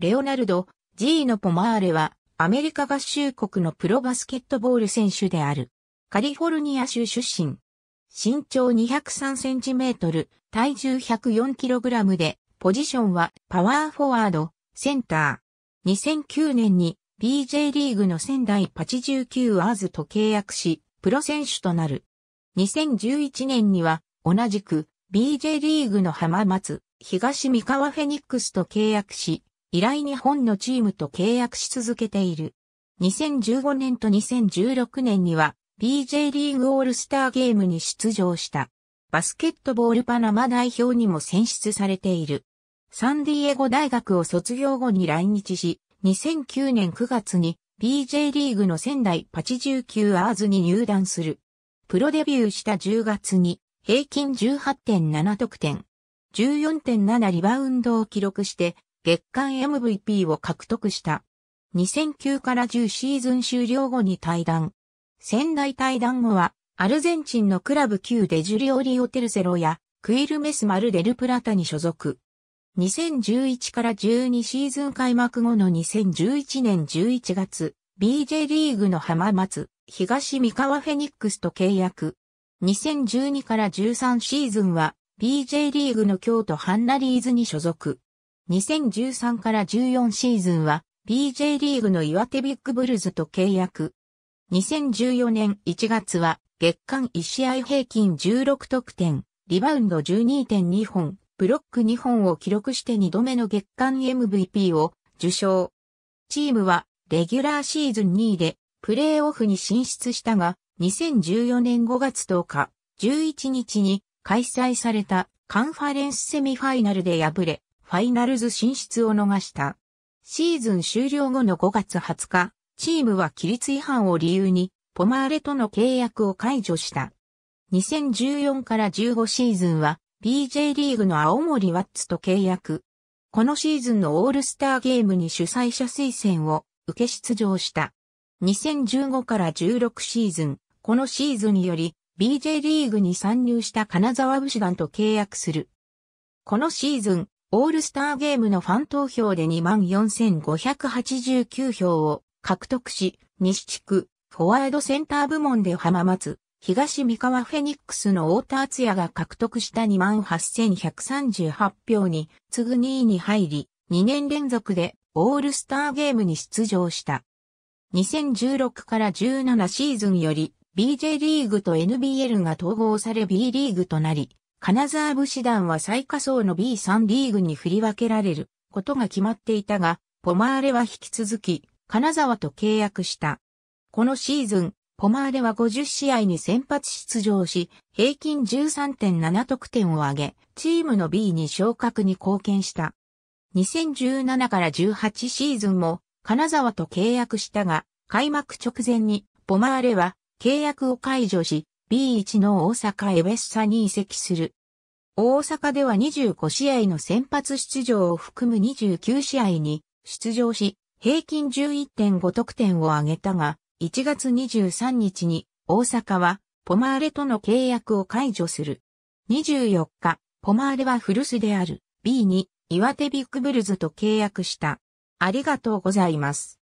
レオナルド・ジーノ・ポマーレは、アメリカ合衆国のプロバスケットボール選手である。カリフォルニア州出身。身長203センチメートル、体重104キログラムで、ポジションはパワーフォワード、センター。2009年に BJ リーグの仙台89アーズと契約し、プロ選手となる。2011年には、同じく BJ リーグの浜松、東三河フェニックスと契約し、以来日本のチームと契約し続けている。2015年と2016年には BJ リーグオールスターゲームに出場した。バスケットボールパナマ代表にも選出されている。サンディエゴ大学を卒業後に来日し、2009年9月に BJ リーグの仙台8 9アーズに入団する。プロデビューした10月に平均18.7得点、14.7リバウンドを記録して月間 MVP を獲得した。2009から10シーズン終了後に退団。仙台退団後は、アルゼンチンのクラブ級デジュリオリオテルセロや、クイルメスマルデルプラタに所属。2011から12シーズン開幕後の2011年11月、BJ リーグの浜松、東三河フェニックスと契約。2012から13シーズンは、BJ リーグの京都ハンナリーズに所属。2013から14シーズンは BJ リーグの岩手ビッグブルズと契約。2014年1月は月間1試合平均16得点、リバウンド12.2本、ブロック2本を記録して2度目の月間 MVP を受賞。チームはレギュラーシーズン2位でプレーオフに進出したが、2014年5月10日、11日に開催されたカンファレンスセミファイナルで敗れ、ファイナルズ進出を逃した。シーズン終了後の5月20日、チームは規律違反を理由に、ポマーレとの契約を解除した。2014から15シーズンは、BJ リーグの青森ワッツと契約。このシーズンのオールスターゲームに主催者推薦を受け出場した。2015から16シーズン、このシーズンより BJ リーグに参入した金沢武士団と契約する。このシーズン、オールスターゲームのファン投票で24,589票を獲得し、西地区、フォワードセンター部門で浜松、東三河フェニックスの大田敦也が獲得した28,138票に次ぐ2位に入り、2年連続でオールスターゲームに出場した。2016から17シーズンより BJ リーグと NBL が統合され B リーグとなり、金沢武士団は最下層の B3 リーグに振り分けられることが決まっていたが、ポマーレは引き続き、金沢と契約した。このシーズン、ポマーレは50試合に先発出場し、平均13.7得点を挙げ、チームの B に昇格に貢献した。2017から18シーズンも金沢と契約したが、開幕直前にポマーレは契約を解除し、B1 の大阪エベッサに移籍する。大阪では25試合の先発出場を含む29試合に出場し、平均11.5得点を挙げたが、1月23日に大阪はポマーレとの契約を解除する。24日、ポマーレは古巣である B に岩手ビッグブルズと契約した。ありがとうございます。